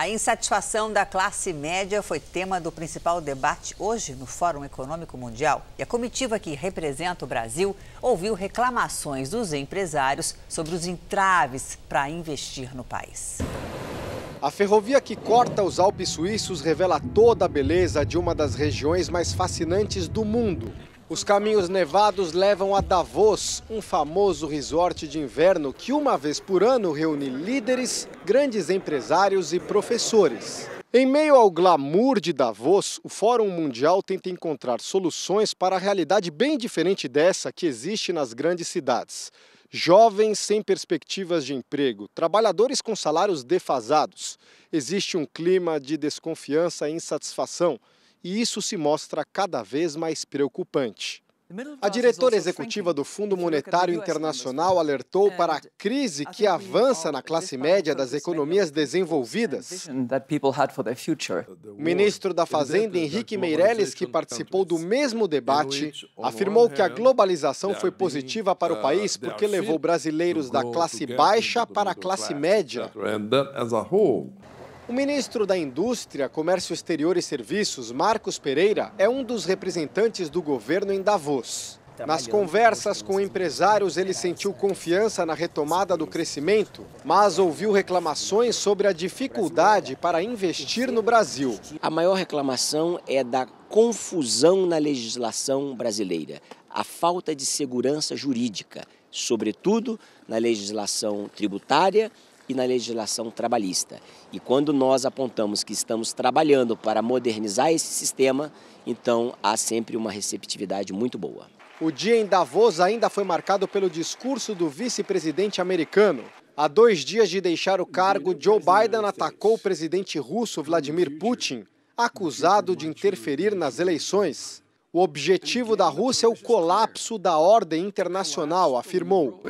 A insatisfação da classe média foi tema do principal debate hoje no Fórum Econômico Mundial. E a comitiva que representa o Brasil ouviu reclamações dos empresários sobre os entraves para investir no país. A ferrovia que corta os Alpes suíços revela toda a beleza de uma das regiões mais fascinantes do mundo. Os caminhos nevados levam a Davos, um famoso resort de inverno que uma vez por ano reúne líderes, grandes empresários e professores. Em meio ao glamour de Davos, o Fórum Mundial tenta encontrar soluções para a realidade bem diferente dessa que existe nas grandes cidades. Jovens sem perspectivas de emprego, trabalhadores com salários defasados. Existe um clima de desconfiança e insatisfação e isso se mostra cada vez mais preocupante. A diretora executiva do Fundo Monetário é assim Internacional alertou é, para a crise que avança na classe média das economias desenvolvidas. O ministro da Fazenda, Henrique Meirelles, que participou do mesmo debate, afirmou que a globalização foi positiva para o uh, país porque levou brasileiros da classe baixa para a classe média. O ministro da Indústria, Comércio Exterior e Serviços, Marcos Pereira, é um dos representantes do governo em Davos. Nas conversas com empresários, ele sentiu confiança na retomada do crescimento, mas ouviu reclamações sobre a dificuldade para investir no Brasil. A maior reclamação é da confusão na legislação brasileira, a falta de segurança jurídica, sobretudo na legislação tributária e na legislação trabalhista. E quando nós apontamos que estamos trabalhando para modernizar esse sistema, então há sempre uma receptividade muito boa. O dia em Davos ainda foi marcado pelo discurso do vice-presidente americano. Há dois dias de deixar o cargo, Joe Biden atacou o presidente russo Vladimir Putin, acusado de interferir nas eleições. O objetivo da Rússia é o colapso da ordem internacional, afirmou.